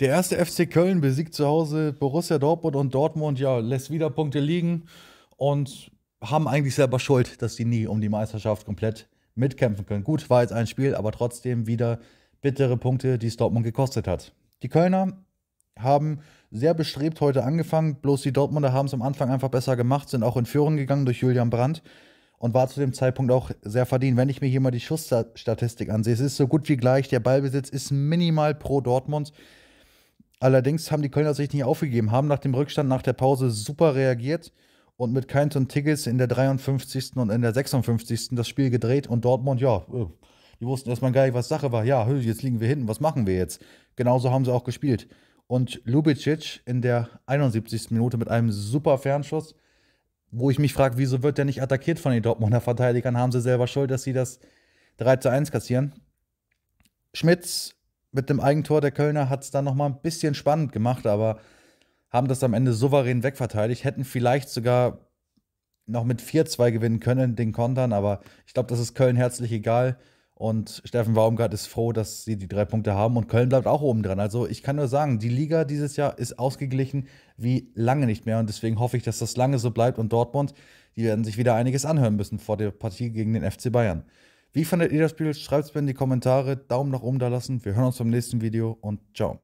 Der erste FC Köln besiegt zu Hause Borussia Dortmund und Dortmund ja lässt wieder Punkte liegen und haben eigentlich selber Schuld, dass sie nie um die Meisterschaft komplett mitkämpfen können. Gut, war jetzt ein Spiel, aber trotzdem wieder bittere Punkte, die es Dortmund gekostet hat. Die Kölner haben sehr bestrebt heute angefangen, bloß die Dortmunder haben es am Anfang einfach besser gemacht, sind auch in Führung gegangen durch Julian Brandt und war zu dem Zeitpunkt auch sehr verdient. Wenn ich mir hier mal die Schussstatistik ansehe, es ist so gut wie gleich, der Ballbesitz ist minimal pro Dortmund. Allerdings haben die Kölner sich nicht aufgegeben, haben nach dem Rückstand, nach der Pause super reagiert und mit Keins und Tigges in der 53. und in der 56. das Spiel gedreht und Dortmund, ja, äh, die wussten erstmal gar nicht, was Sache war. Ja, jetzt liegen wir hinten, was machen wir jetzt? Genauso haben sie auch gespielt. Und Lubicic in der 71. Minute mit einem super Fernschuss, wo ich mich frage, wieso wird der nicht attackiert von den Dortmunder Verteidigern? Haben sie selber Schuld, dass sie das 3 zu 1 kassieren? Schmitz mit dem Eigentor der Kölner hat es dann nochmal ein bisschen spannend gemacht, aber haben das am Ende souverän wegverteidigt, hätten vielleicht sogar noch mit 4-2 gewinnen können, den Kontern, aber ich glaube, das ist Köln herzlich egal. Und Steffen Baumgart ist froh, dass sie die drei Punkte haben und Köln bleibt auch oben dran. Also ich kann nur sagen, die Liga dieses Jahr ist ausgeglichen wie lange nicht mehr und deswegen hoffe ich, dass das lange so bleibt und Dortmund, die werden sich wieder einiges anhören müssen vor der Partie gegen den FC Bayern. Wie fandet ihr das Spiel? Schreibt es mir in die Kommentare, Daumen nach oben da lassen. Wir hören uns beim nächsten Video und ciao.